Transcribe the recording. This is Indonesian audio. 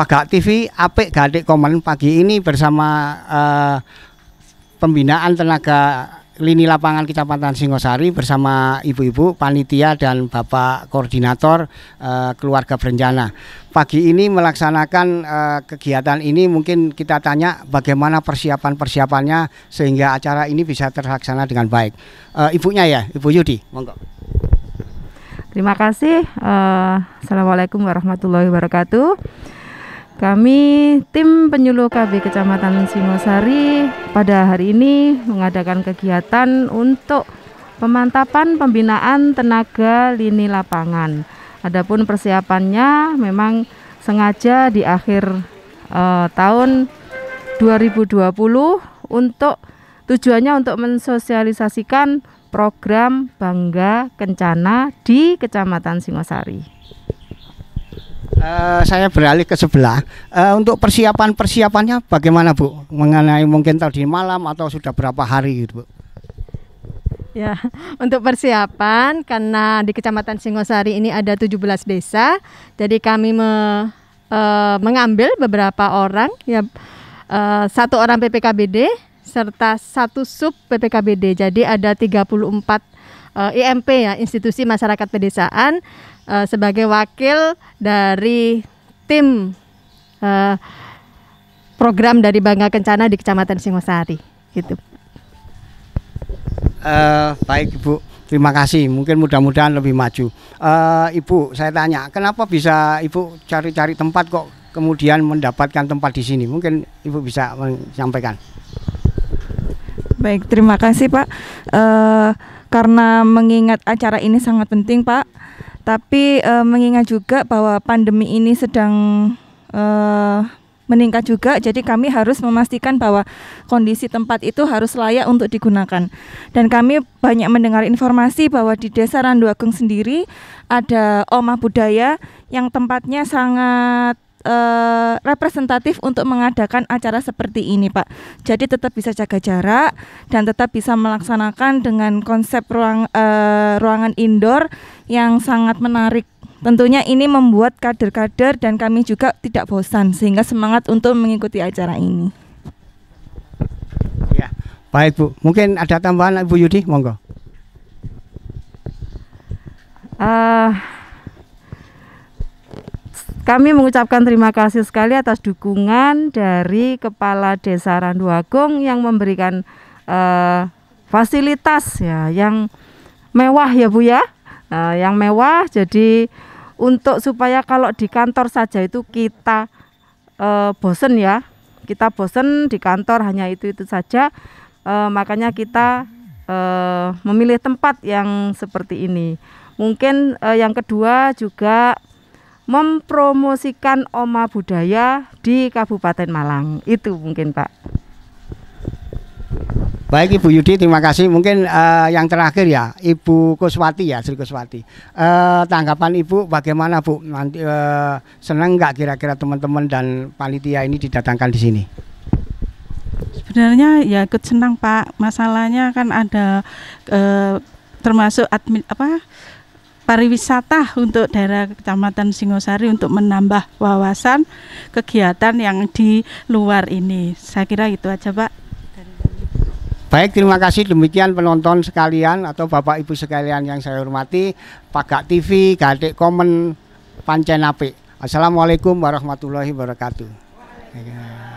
Pagak TV apik Gadik Komen pagi ini bersama uh, pembinaan tenaga lini lapangan kita Pantan Singosari bersama ibu-ibu panitia dan bapak koordinator uh, keluarga berencana. Pagi ini melaksanakan uh, kegiatan ini mungkin kita tanya bagaimana persiapan-persiapannya sehingga acara ini bisa terlaksana dengan baik. Uh, ibunya ya, Ibu Yudi, monggo. Terima kasih. Uh, Assalamualaikum warahmatullahi wabarakatuh. Kami tim penyuluh KB Kecamatan Singosari pada hari ini mengadakan kegiatan untuk pemantapan pembinaan tenaga lini lapangan. Adapun persiapannya memang sengaja di akhir eh, tahun 2020 untuk tujuannya untuk mensosialisasikan program Bangga Kencana di Kecamatan Singosari. Uh, saya beralih ke sebelah. Uh, untuk persiapan persiapannya bagaimana Bu? Mengenai mungkin tadi malam atau sudah berapa hari gitu Bu? Ya, untuk persiapan karena di Kecamatan Singosari ini ada 17 desa, jadi kami me, uh, mengambil beberapa orang ya uh, satu orang PPKBD serta satu sub PPKBD. Jadi ada 34 uh, eh, IMP ya Institusi Masyarakat Pedesaan uh, sebagai wakil dari tim uh, program dari Bangga Kencana di Kecamatan Singosari gitu. Uh, baik Ibu, terima kasih. Mungkin mudah-mudahan lebih maju. Uh, Ibu, saya tanya, kenapa bisa Ibu cari-cari tempat kok kemudian mendapatkan tempat di sini? Mungkin Ibu bisa menyampaikan. Baik, terima kasih Pak. Uh, karena mengingat acara ini sangat penting Pak. Tapi e, mengingat juga bahwa pandemi ini sedang e, meningkat juga, jadi kami harus memastikan bahwa kondisi tempat itu harus layak untuk digunakan. Dan kami banyak mendengar informasi bahwa di Desa Randu sendiri ada omah Budaya yang tempatnya sangat Eh, representatif untuk mengadakan acara seperti ini, Pak. Jadi tetap bisa jaga jarak dan tetap bisa melaksanakan dengan konsep ruang uh, ruangan indoor yang sangat menarik. Tentunya ini membuat kader-kader dan kami juga tidak bosan sehingga semangat untuk mengikuti acara ini. Ya, baik Bu. Mungkin ada tambahan Bu Yudi, monggo. Uh, kami mengucapkan terima kasih sekali atas dukungan dari Kepala Desa Randuagung yang memberikan uh, fasilitas ya yang mewah ya Bu ya. Uh, yang mewah jadi untuk supaya kalau di kantor saja itu kita uh, bosen ya. Kita bosen di kantor hanya itu-itu saja. Uh, makanya kita uh, memilih tempat yang seperti ini. Mungkin uh, yang kedua juga mempromosikan oma budaya di Kabupaten Malang. Itu mungkin Pak. Baik Ibu Yudi, terima kasih. Mungkin uh, yang terakhir ya, Ibu Kuswati ya, Sri Kuswati. Uh, tanggapan Ibu bagaimana Bu? Nanti uh, eh, senang nggak kira-kira teman-teman dan panitia ini didatangkan di sini? Sebenarnya ya ikut senang Pak. Masalahnya kan ada uh, termasuk admin apa pariwisata untuk daerah Kecamatan Singosari untuk menambah wawasan kegiatan yang di luar ini. Saya kira itu aja, Pak. Baik, terima kasih demikian penonton sekalian atau Bapak Ibu sekalian yang saya hormati, Pakak TV, Gadek Komen, Pancen Apik. Assalamualaikum warahmatullahi wabarakatuh.